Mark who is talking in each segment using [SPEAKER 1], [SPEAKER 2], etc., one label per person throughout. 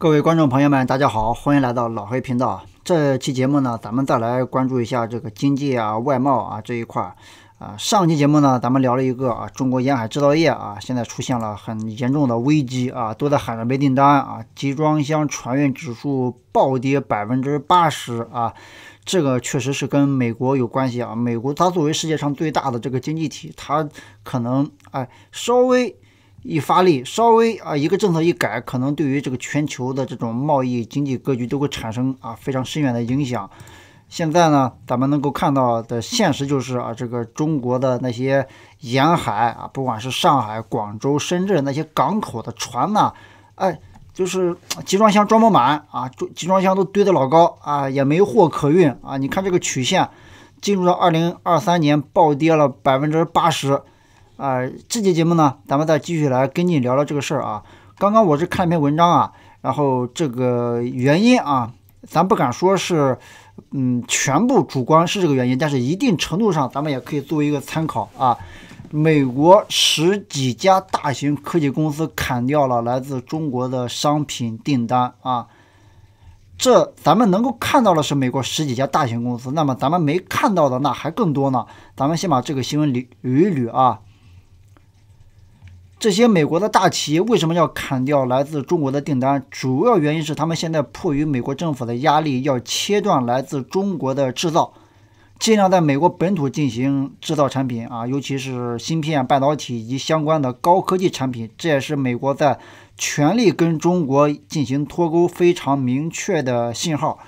[SPEAKER 1] 各位观众朋友们，大家好，欢迎来到老黑频道。这期节目呢，咱们再来关注一下这个经济啊、外贸啊这一块儿。啊，上期节目呢，咱们聊了一个啊，中国沿海制造业啊，现在出现了很严重的危机啊，都在喊着没订单啊，集装箱船运指数暴跌百分之八十啊，这个确实是跟美国有关系啊。美国它作为世界上最大的这个经济体，它可能哎稍微。一发力，稍微啊，一个政策一改，可能对于这个全球的这种贸易经济格局都会产生啊非常深远的影响。现在呢，咱们能够看到的现实就是啊，这个中国的那些沿海啊，不管是上海、广州、深圳那些港口的船呢，哎，就是集装箱装不满啊，集装箱都堆得老高啊，也没货可运啊。你看这个曲线，进入到二零二三年暴跌了百分之八十。呃，这期节目呢，咱们再继续来跟你聊聊这个事儿啊。刚刚我是看了篇文章啊，然后这个原因啊，咱不敢说是，嗯，全部主观是这个原因，但是一定程度上，咱们也可以作为一个参考啊。美国十几家大型科技公司砍掉了来自中国的商品订单啊，这咱们能够看到的是美国十几家大型公司，那么咱们没看到的那还更多呢。咱们先把这个新闻捋捋一捋啊。这些美国的大企业为什么要砍掉来自中国的订单？主要原因是他们现在迫于美国政府的压力，要切断来自中国的制造，尽量在美国本土进行制造产品啊，尤其是芯片、半导体以及相关的高科技产品。这也是美国在全力跟中国进行脱钩非常明确的信号。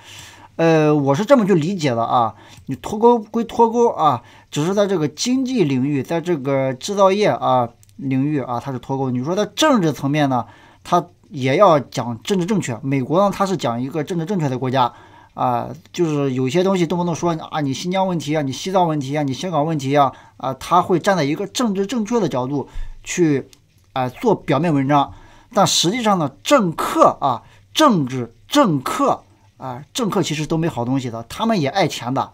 [SPEAKER 1] 呃，我是这么去理解的啊，你脱钩归脱钩啊，只是在这个经济领域，在这个制造业啊。领域啊，它是脱钩。你说在政治层面呢，它也要讲政治正确。美国呢，它是讲一个政治正确的国家啊，就是有些东西动不动说啊，你新疆问题啊，你西藏问题啊，你香港问题啊，啊，他会站在一个政治正确的角度去啊做表面文章。但实际上呢，政客啊，政治政客啊，政客其实都没好东西的，他们也爱钱的。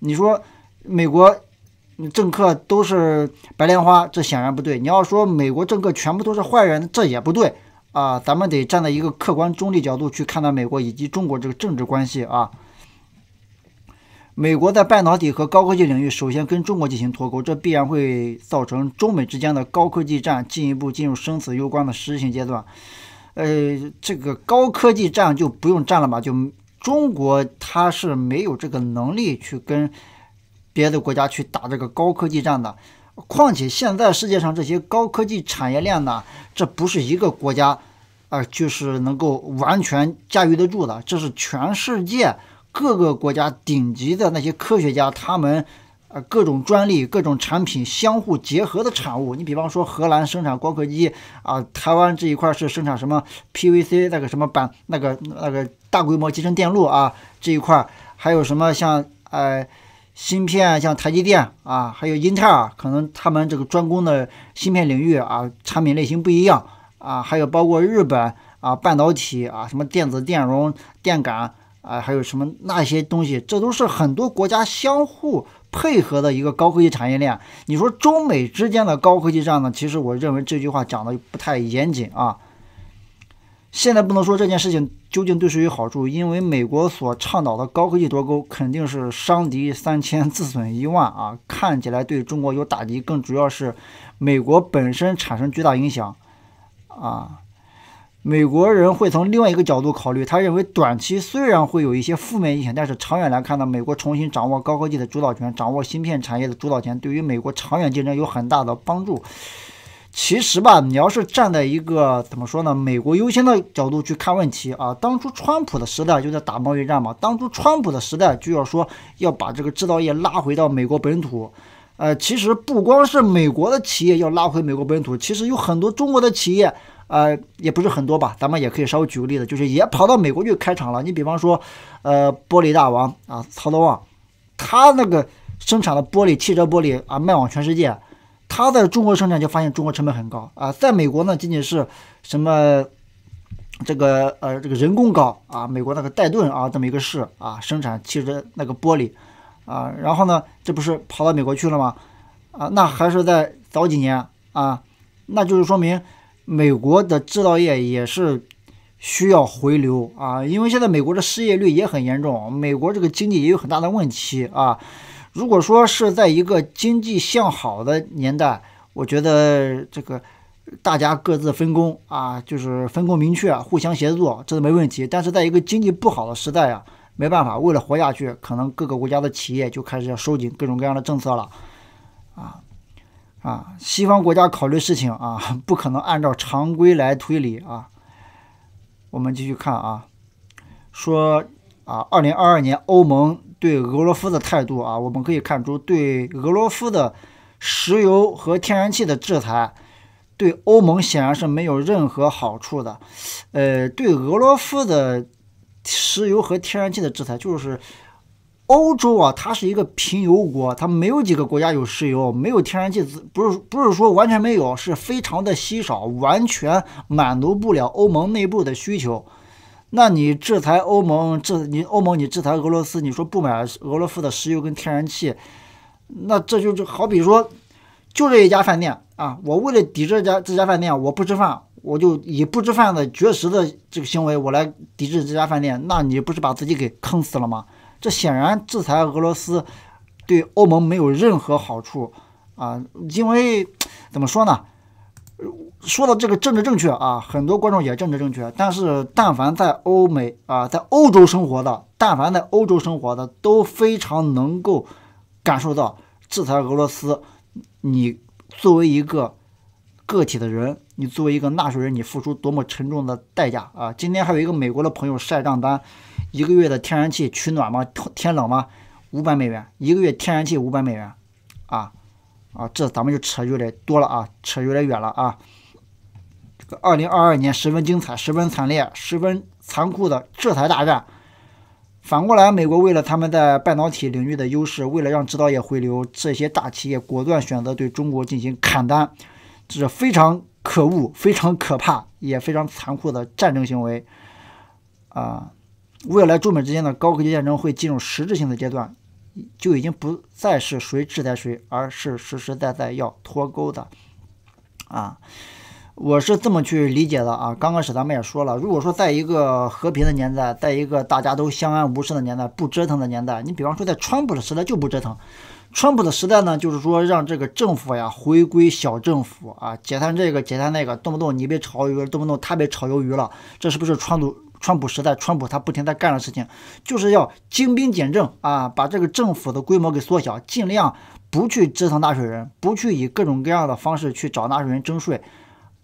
[SPEAKER 1] 你说美国？政客都是白莲花，这显然不对。你要说美国政客全部都是坏人，这也不对啊。咱们得站在一个客观中立角度去看待美国以及中国这个政治关系啊。美国在半导体和高科技领域首先跟中国进行脱钩，这必然会造成中美之间的高科技战进一步进入生死攸关的实质性阶段。呃，这个高科技战就不用战了吧？就中国他是没有这个能力去跟。别的国家去打这个高科技战的，况且现在世界上这些高科技产业链呢，这不是一个国家，呃，就是能够完全驾驭得住的。这是全世界各个国家顶级的那些科学家，他们呃各种专利、各种产品相互结合的产物。你比方说荷兰生产光刻机啊，台湾这一块是生产什么 PVC 那个什么板，那个那个大规模集成电路啊这一块，还有什么像呃芯片像台积电啊，还有英特尔，可能他们这个专攻的芯片领域啊，产品类型不一样啊，还有包括日本啊，半导体啊，什么电子电容、电感啊，还有什么那些东西，这都是很多国家相互配合的一个高科技产业链。你说中美之间的高科技战呢？其实我认为这句话讲的不太严谨啊。现在不能说这件事情究竟对谁有好处，因为美国所倡导的高科技夺钩肯定是伤敌三千，自损一万啊！看起来对中国有打击，更主要是美国本身产生巨大影响啊！美国人会从另外一个角度考虑，他认为短期虽然会有一些负面影响，但是长远来看呢，美国重新掌握高科技的主导权，掌握芯片产业的主导权，对于美国长远竞争有很大的帮助。其实吧，你要是站在一个怎么说呢？美国优先的角度去看问题啊，当初川普的时代就在打贸易战嘛。当初川普的时代就要说要把这个制造业拉回到美国本土。呃，其实不光是美国的企业要拉回美国本土，其实有很多中国的企业，呃，也不是很多吧。咱们也可以稍微举个例子，就是也跑到美国去开厂了。你比方说，呃，玻璃大王啊，曹德旺，他那个生产的玻璃，汽车玻璃啊，卖往全世界。他在中国生产就发现中国成本很高啊，在美国呢仅仅是什么，这个呃这个人工高啊，美国那个戴顿啊这么一个市啊生产汽车那个玻璃，啊然后呢这不是跑到美国去了吗？啊那还是在早几年啊，那就是说明美国的制造业也是需要回流啊，因为现在美国的失业率也很严重，美国这个经济也有很大的问题啊。如果说是在一个经济向好的年代，我觉得这个大家各自分工啊，就是分工明确，互相协作，这都没问题。但是在一个经济不好的时代啊，没办法，为了活下去，可能各个国家的企业就开始要收紧各种各样的政策了，啊啊，西方国家考虑事情啊，不可能按照常规来推理啊。我们继续看啊，说啊，二零二二年欧盟。对俄罗斯的态度啊，我们可以看出，对俄罗斯的石油和天然气的制裁，对欧盟显然是没有任何好处的。呃，对俄罗斯的石油和天然气的制裁，就是欧洲啊，它是一个贫油国，它没有几个国家有石油，没有天然气，不是不是说完全没有，是非常的稀少，完全满足不了欧盟内部的需求。那你制裁欧盟，制你欧盟，你制裁俄罗斯，你说不买俄罗斯的石油跟天然气，那这就是好比说，就这一家饭店啊，我为了抵制家这家饭店，我不吃饭，我就以不吃饭的绝食的这个行为，我来抵制这家饭店，那你不是把自己给坑死了吗？这显然制裁俄罗斯对欧盟没有任何好处啊，因为怎么说呢？说到这个政治正确啊，很多观众也政治正确，但是但凡在欧美啊，在欧洲生活的，但凡在欧洲生活的，都非常能够感受到制裁俄罗斯。你作为一个个体的人，你作为一个纳税人，你付出多么沉重的代价啊！今天还有一个美国的朋友晒账单，一个月的天然气取暖吗？天冷吗？五百美元一个月天然气五百美元啊。啊，这咱们就扯有点多了啊，扯有点远了啊。这个二零二二年十分精彩，十分惨烈，十分残酷的制裁大战。反过来，美国为了他们在半导体领域的优势，为了让制造业回流，这些大企业果断选择对中国进行砍单，这是非常可恶、非常可怕，也非常残酷的战争行为。啊，未来中美之间的高科技战争会进入实质性的阶段。就已经不再是谁制裁谁，而是实实在在要脱钩的啊！我是这么去理解的啊。刚开始咱们也说了，如果说在一个和平的年代，在一个大家都相安无事的年代，不折腾的年代，你比方说在川普的时代就不折腾。川普的时代呢，就是说让这个政府呀回归小政府啊，解散这个，解散那个，动不动你被炒鱿，动不动他被炒鱿鱼了，这是不是川普？川普时代，川普他不停在干的事情，就是要精兵简政啊，把这个政府的规模给缩小，尽量不去折腾纳税人，不去以各种各样的方式去找纳税人征税。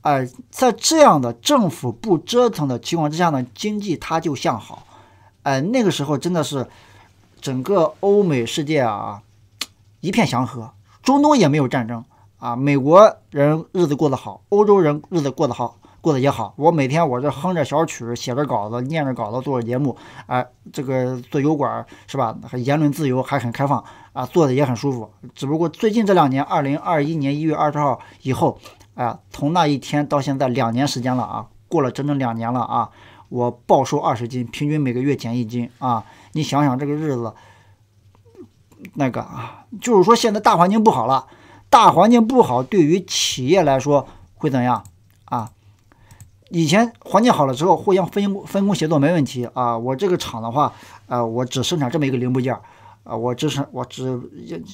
[SPEAKER 1] 哎，在这样的政府不折腾的情况之下呢，经济它就向好。哎，那个时候真的是整个欧美世界啊一片祥和，中东也没有战争啊，美国人日子过得好，欧洲人日子过得好。过得也好，我每天我这哼着小曲，写着稿子，念着稿子，做着节目，哎，这个做油管是吧？言论自由还很开放啊，做的也很舒服。只不过最近这两年，二零二一年一月二十号以后，哎，从那一天到现在两年时间了啊，过了整整两年了啊，我暴瘦二十斤，平均每个月减一斤啊。你想想这个日子，那个啊，就是说现在大环境不好了，大环境不好，对于企业来说会怎样？以前环境好了之后，互相分工分工协作没问题啊。我这个厂的话，呃，我只生产这么一个零部件，啊，我只是我只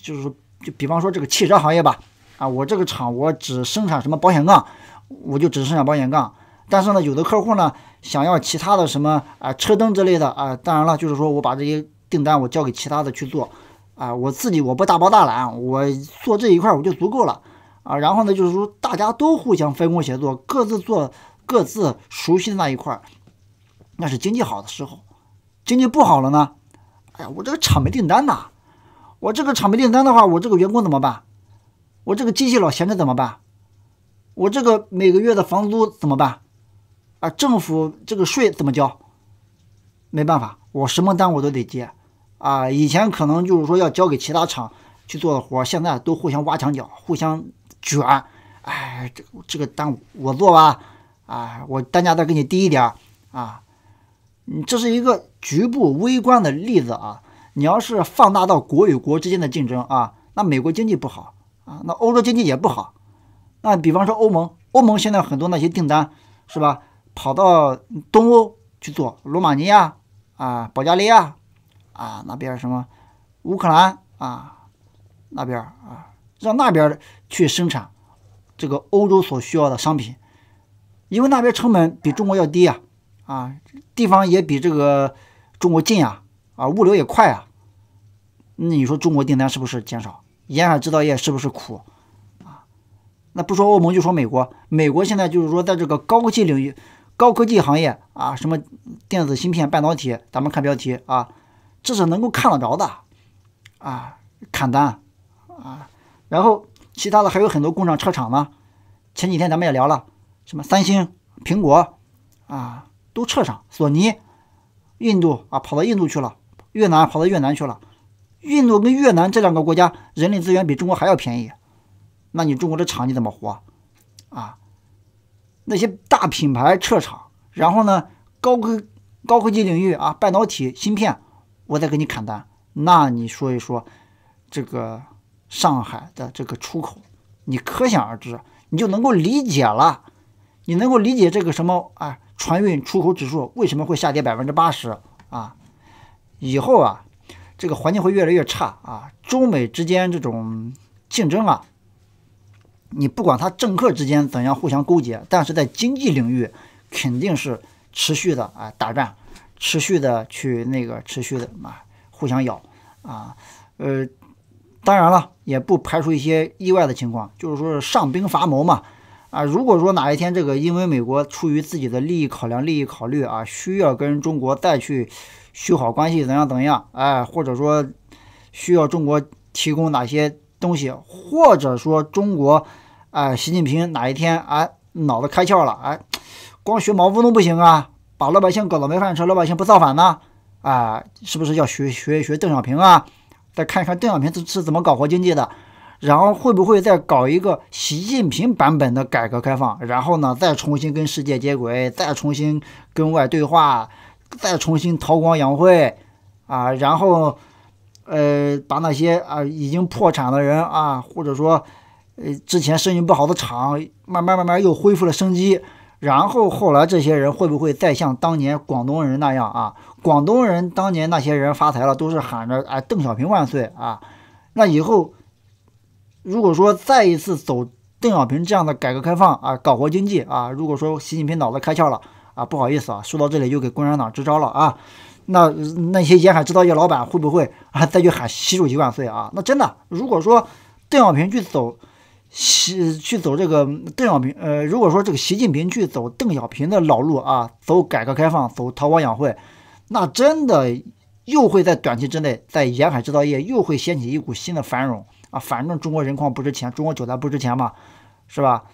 [SPEAKER 1] 就是就比方说这个汽车行业吧，啊，我这个厂我只生产什么保险杠，我就只生产保险杠。但是呢，有的客户呢想要其他的什么啊车灯之类的啊，当然了，就是说我把这些订单我交给其他的去做，啊，我自己我不大包大揽，我做这一块我就足够了啊。然后呢，就是说大家都互相分工协作，各自做。各自熟悉的那一块那是经济好的时候，经济不好了呢，哎呀，我这个厂没订单呐，我这个厂没订单的话，我这个员工怎么办？我这个机器老闲着怎么办？我这个每个月的房租怎么办？啊，政府这个税怎么交？没办法，我什么单我都得接啊。以前可能就是说要交给其他厂去做的活，现在都互相挖墙脚，互相卷，哎，这这个单我做吧。啊，我单价再给你低一点啊！你这是一个局部微观的例子啊。你要是放大到国与国之间的竞争啊，那美国经济不好啊，那欧洲经济也不好。那比方说欧盟，欧盟现在很多那些订单是吧，跑到东欧去做，罗马尼亚啊、保加利亚啊那边什么乌克兰啊那边啊，让那边去生产这个欧洲所需要的商品。因为那边成本比中国要低啊，啊，地方也比这个中国近啊，啊，物流也快啊。那你说中国订单是不是减少？沿海制造业是不是苦？啊，那不说欧盟就说美国，美国现在就是说在这个高科技领域、高科技行业啊，什么电子芯片、半导体，咱们看标题啊，这是能够看得着的啊，砍单啊，然后其他的还有很多工厂、车厂呢。前几天咱们也聊了。什么三星、苹果，啊，都撤上；索尼，印度啊，跑到印度去了；越南跑到越南去了。印度跟越南这两个国家人力资源比中国还要便宜，那你中国的厂你怎么活？啊，那些大品牌撤厂，然后呢，高科高科技领域啊，半导体芯片，我再给你砍单。那你说一说，这个上海的这个出口，你可想而知，你就能够理解了。你能够理解这个什么啊？船运出口指数为什么会下跌百分之八十啊？以后啊，这个环境会越来越差啊。中美之间这种竞争啊，你不管他政客之间怎样互相勾结，但是在经济领域肯定是持续的啊大战，持续的去那个持续的啊互相咬啊。呃，当然了，也不排除一些意外的情况，就是说上兵伐谋嘛。啊，如果说哪一天这个因为美国出于自己的利益考量、利益考虑啊，需要跟中国再去修好关系，怎样怎样？哎，或者说需要中国提供哪些东西？或者说中国，哎，习近平哪一天哎脑子开窍了？哎，光学毛泽东不行啊，把老百姓搞到没饭吃，老百姓不造反呢？哎，是不是要学学学邓小平啊？再看看邓小平是是怎么搞活经济的？然后会不会再搞一个习近平版本的改革开放？然后呢，再重新跟世界接轨，再重新跟外对话，再重新韬光养晦，啊，然后，呃，把那些啊已经破产的人啊，或者说，呃，之前生意不好的厂，慢慢慢慢又恢复了生机。然后后来这些人会不会再像当年广东人那样啊？广东人当年那些人发财了，都是喊着“哎，邓小平万岁”啊。那以后。如果说再一次走邓小平这样的改革开放啊，搞活经济啊，如果说习近平脑子开窍了啊，不好意思啊，说到这里就给共产党支招了啊，那那些沿海制造业老板会不会啊再去喊习主席万岁啊？那真的，如果说邓小平去走习去走这个邓小平呃，如果说这个习近平去走邓小平的老路啊，走改革开放，走韬光养晦，那真的。又会在短期之内，在沿海制造业又会掀起一股新的繁荣啊！反正中国人矿不值钱，中国韭菜不值钱嘛，是吧？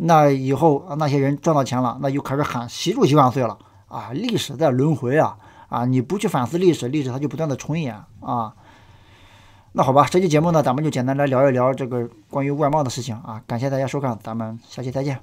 [SPEAKER 1] 那以后那些人赚到钱了，那就开始喊习主席万岁了啊！历史在轮回啊！啊，你不去反思历史，历史它就不断的重演啊！那好吧，这期节目呢，咱们就简单来聊一聊这个关于外贸的事情啊！感谢大家收看，咱们下期再见。